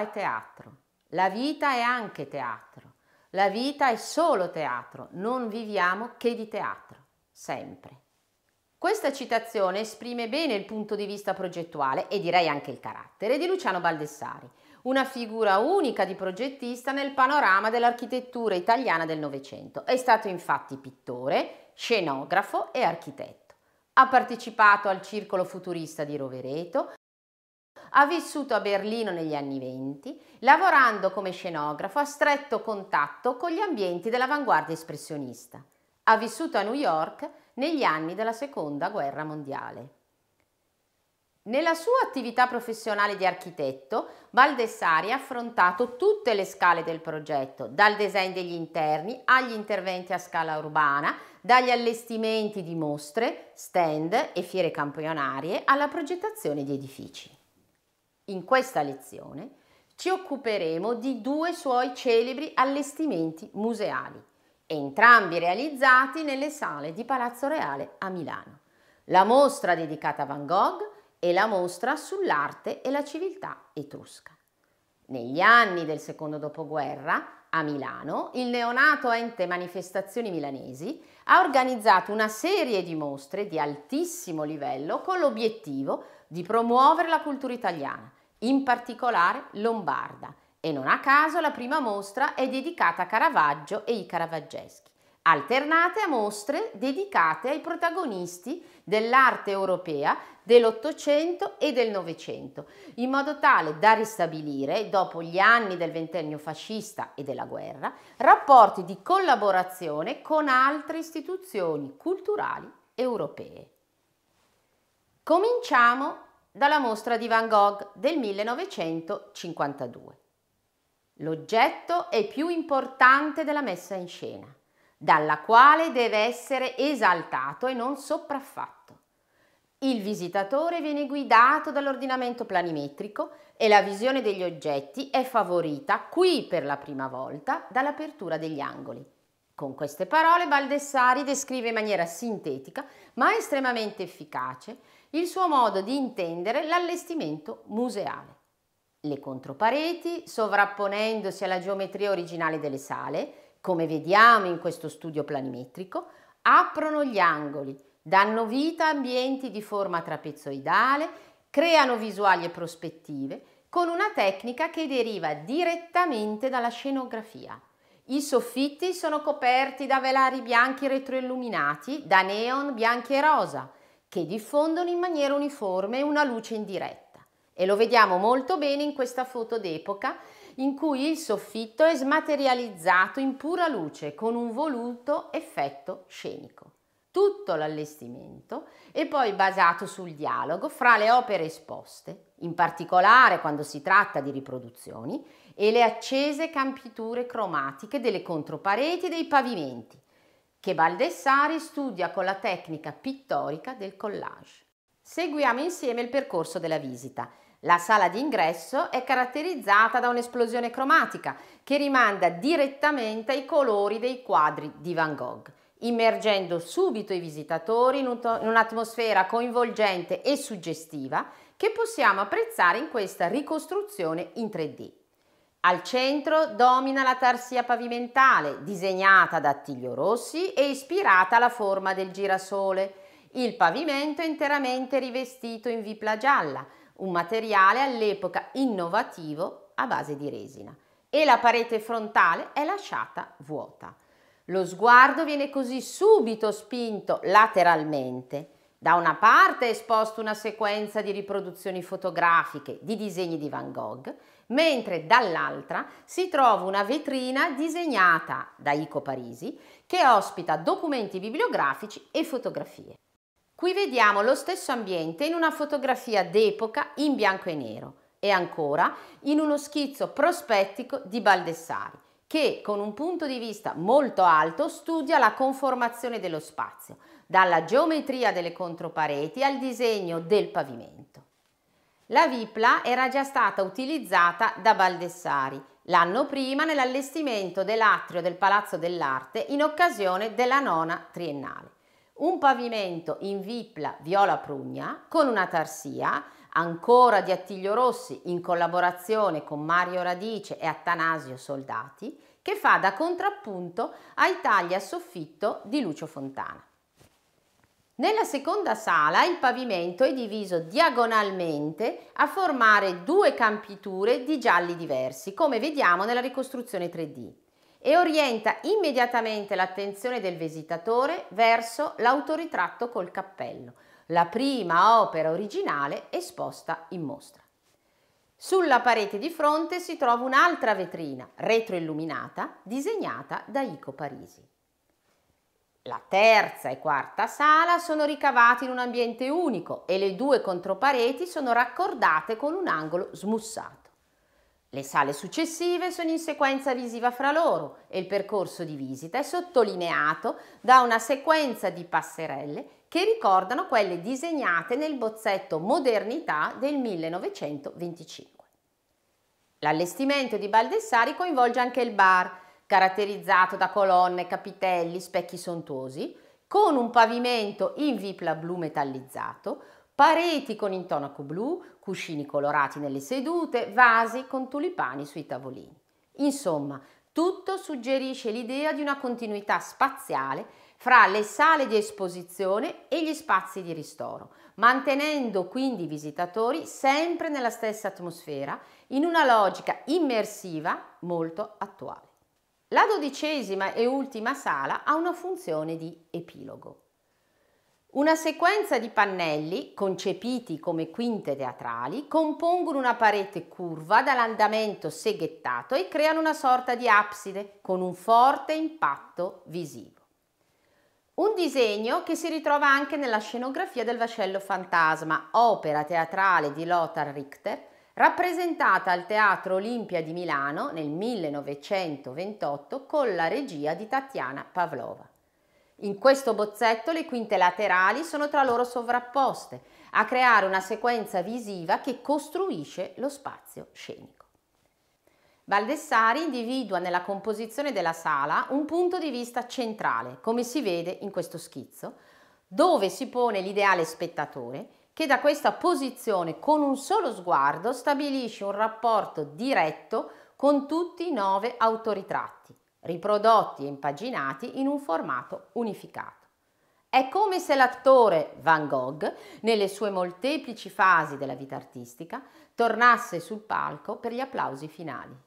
è teatro, la vita è anche teatro, la vita è solo teatro, non viviamo che di teatro, sempre. Questa citazione esprime bene il punto di vista progettuale e direi anche il carattere di Luciano Baldessari, una figura unica di progettista nel panorama dell'architettura italiana del Novecento. È stato infatti pittore, scenografo e architetto. Ha partecipato al Circolo Futurista di Rovereto, ha vissuto a Berlino negli anni 20, lavorando come scenografo a stretto contatto con gli ambienti dell'avanguardia espressionista. Ha vissuto a New York negli anni della Seconda Guerra Mondiale. Nella sua attività professionale di architetto, Valdessari ha affrontato tutte le scale del progetto, dal design degli interni agli interventi a scala urbana, dagli allestimenti di mostre, stand e fiere campionarie alla progettazione di edifici. In questa lezione ci occuperemo di due suoi celebri allestimenti museali, entrambi realizzati nelle sale di Palazzo Reale a Milano. La mostra dedicata a Van Gogh e la mostra sull'arte e la civiltà etrusca. Negli anni del secondo dopoguerra, a Milano, il neonato ente manifestazioni milanesi ha organizzato una serie di mostre di altissimo livello con l'obiettivo di di promuovere la cultura italiana, in particolare lombarda, e non a caso la prima mostra è dedicata a Caravaggio e i caravaggeschi, alternate a mostre dedicate ai protagonisti dell'arte europea dell'Ottocento e del Novecento, in modo tale da ristabilire, dopo gli anni del ventennio fascista e della guerra, rapporti di collaborazione con altre istituzioni culturali europee. Cominciamo dalla mostra di Van Gogh del 1952. L'oggetto è più importante della messa in scena, dalla quale deve essere esaltato e non sopraffatto. Il visitatore viene guidato dall'ordinamento planimetrico e la visione degli oggetti è favorita qui per la prima volta dall'apertura degli angoli. Con queste parole Baldessari descrive in maniera sintetica ma estremamente efficace il suo modo di intendere l'allestimento museale. Le contropareti, sovrapponendosi alla geometria originale delle sale, come vediamo in questo studio planimetrico, aprono gli angoli, danno vita a ambienti di forma trapezoidale, creano visuali e prospettive, con una tecnica che deriva direttamente dalla scenografia. I soffitti sono coperti da velari bianchi retroilluminati, da neon bianchi e rosa, che diffondono in maniera uniforme una luce indiretta e lo vediamo molto bene in questa foto d'epoca in cui il soffitto è smaterializzato in pura luce con un voluto effetto scenico. Tutto l'allestimento è poi basato sul dialogo fra le opere esposte, in particolare quando si tratta di riproduzioni, e le accese campiture cromatiche delle contropareti e dei pavimenti, che Baldessari studia con la tecnica pittorica del collage. Seguiamo insieme il percorso della visita. La sala d'ingresso è caratterizzata da un'esplosione cromatica che rimanda direttamente ai colori dei quadri di Van Gogh, immergendo subito i visitatori in un'atmosfera coinvolgente e suggestiva che possiamo apprezzare in questa ricostruzione in 3D. Al centro domina la tarsia pavimentale, disegnata da Attilio Rossi e ispirata alla forma del girasole. Il pavimento è interamente rivestito in vipla gialla, un materiale all'epoca innovativo a base di resina, e la parete frontale è lasciata vuota. Lo sguardo viene così subito spinto lateralmente. Da una parte è esposta una sequenza di riproduzioni fotografiche di disegni di Van Gogh mentre dall'altra si trova una vetrina disegnata da Ico Parisi che ospita documenti bibliografici e fotografie. Qui vediamo lo stesso ambiente in una fotografia d'epoca in bianco e nero e ancora in uno schizzo prospettico di Baldessari che con un punto di vista molto alto studia la conformazione dello spazio, dalla geometria delle contropareti al disegno del pavimento. La Vipla era già stata utilizzata da Baldessari l'anno prima nell'allestimento dell'atrio del Palazzo dell'Arte in occasione della nona triennale. Un pavimento in Vipla viola prugna con una tarsia ancora di Attilio Rossi in collaborazione con Mario Radice e Attanasio Soldati che fa da contrappunto ai tagli a soffitto di Lucio Fontana. Nella seconda sala il pavimento è diviso diagonalmente a formare due campiture di gialli diversi, come vediamo nella ricostruzione 3D, e orienta immediatamente l'attenzione del visitatore verso l'autoritratto col cappello, la prima opera originale esposta in mostra. Sulla parete di fronte si trova un'altra vetrina retroilluminata disegnata da Ico Parisi. La terza e quarta sala sono ricavate in un ambiente unico e le due contropareti sono raccordate con un angolo smussato. Le sale successive sono in sequenza visiva fra loro e il percorso di visita è sottolineato da una sequenza di passerelle che ricordano quelle disegnate nel bozzetto Modernità del 1925. L'allestimento di Baldessari coinvolge anche il bar, caratterizzato da colonne, capitelli, specchi sontuosi, con un pavimento in vipla blu metallizzato, pareti con intonaco blu, cuscini colorati nelle sedute, vasi con tulipani sui tavolini. Insomma, tutto suggerisce l'idea di una continuità spaziale fra le sale di esposizione e gli spazi di ristoro, mantenendo quindi i visitatori sempre nella stessa atmosfera, in una logica immersiva molto attuale. La dodicesima e ultima sala ha una funzione di epilogo. Una sequenza di pannelli, concepiti come quinte teatrali, compongono una parete curva dall'andamento seghettato e creano una sorta di abside con un forte impatto visivo. Un disegno che si ritrova anche nella scenografia del Vascello Fantasma, opera teatrale di Lothar Richter, rappresentata al Teatro Olimpia di Milano nel 1928 con la regia di Tatiana Pavlova. In questo bozzetto le quinte laterali sono tra loro sovrapposte a creare una sequenza visiva che costruisce lo spazio scenico. Valdessari individua nella composizione della sala un punto di vista centrale, come si vede in questo schizzo, dove si pone l'ideale spettatore che da questa posizione con un solo sguardo stabilisce un rapporto diretto con tutti i nove autoritratti, riprodotti e impaginati in un formato unificato. È come se l'attore Van Gogh, nelle sue molteplici fasi della vita artistica, tornasse sul palco per gli applausi finali.